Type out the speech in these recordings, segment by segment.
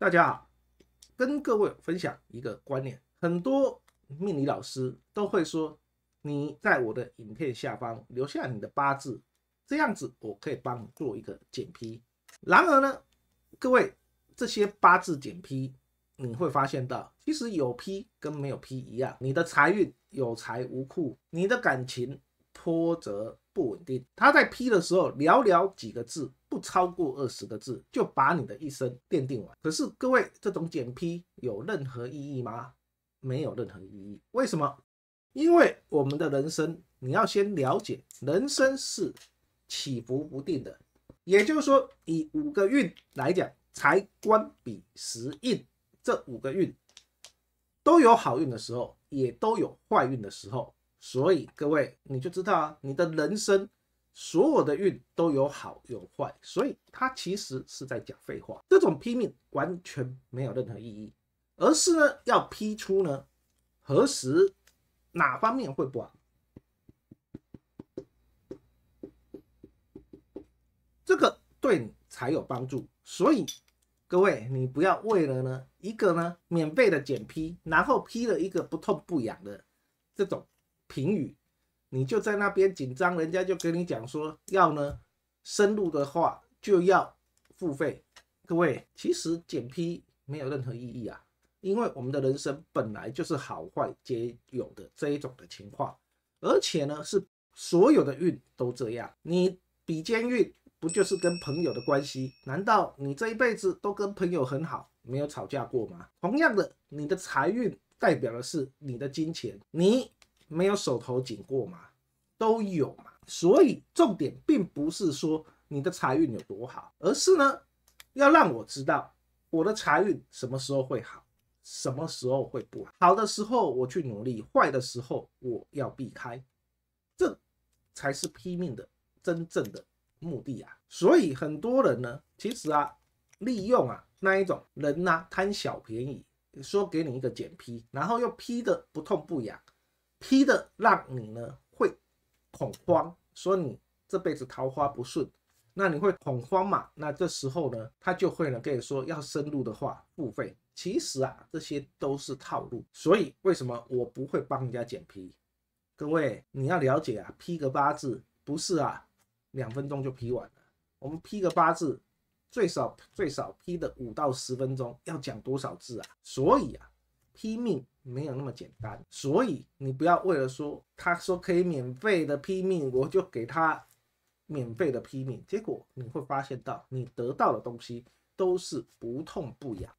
大家好，跟各位分享一个观念，很多命理老师都会说，你在我的影片下方留下你的八字，这样子我可以帮你做一个简批。然而呢，各位这些八字简批，你会发现到，其实有批跟没有批一样，你的财运有财无库，你的感情波折不稳定。他在批的时候，寥寥几个字。不超过二十个字，就把你的一生奠定完。可是各位，这种简批有任何意义吗？没有任何意义。为什么？因为我们的人生，你要先了解，人生是起伏不定的。也就是说，以五个运来讲，财官、比、时、印这五个运，都有好运的时候，也都有坏运的时候。所以各位，你就知道啊，你的人生。所有的运都有好有坏，所以他其实是在讲废话。这种批命完全没有任何意义，而是呢要批出呢何时哪方面会不好，这个对你才有帮助。所以各位，你不要为了呢一个呢免费的简批，然后批了一个不痛不痒的这种评语。你就在那边紧张，人家就跟你讲说要呢，深入的话就要付费。各位，其实简批没有任何意义啊，因为我们的人生本来就是好坏皆有的这一种的情况，而且呢是所有的运都这样。你比肩运不就是跟朋友的关系？难道你这一辈子都跟朋友很好，没有吵架过吗？同样的，你的财运代表的是你的金钱，你。没有手头紧过嘛，都有嘛，所以重点并不是说你的财运有多好，而是呢，要让我知道我的财运什么时候会好，什么时候会不好。的时候我去努力，坏的时候我要避开，这才是拼命的真正的目的啊。所以很多人呢，其实啊，利用啊那一种人呢，贪小便宜，说给你一个简批，然后又批的不痛不痒。批的让你呢会恐慌，说你这辈子桃花不顺，那你会恐慌嘛？那这时候呢，他就会呢跟你说要深入的话付费。其实啊，这些都是套路。所以为什么我不会帮人家剪 P？各位你要了解啊，批个八字不是啊，两分钟就批完了。我们批个八字，最少最少批的五到十分钟，要讲多少字啊？所以啊，批命。没有那么简单，所以你不要为了说他说可以免费的批命，我就给他免费的批命，结果你会发现到你得到的东西都是不痛不痒。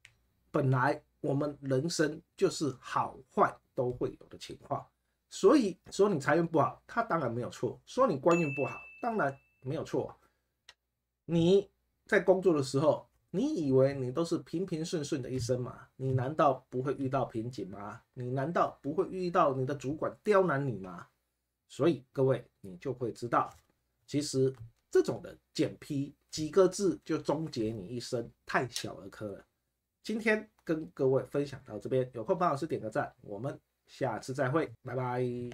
本来我们人生就是好坏都会有的情况，所以说你财运不好，他当然没有错；说你官运不好，当然没有错。你在工作的时候。你以为你都是平平顺顺的一生吗？你难道不会遇到瓶颈吗？你难道不会遇到你的主管刁难你吗？所以各位，你就会知道，其实这种的简批几个字就终结你一生，太小儿科了。今天跟各位分享到这边，有空帮老师点个赞，我们下次再会，拜拜。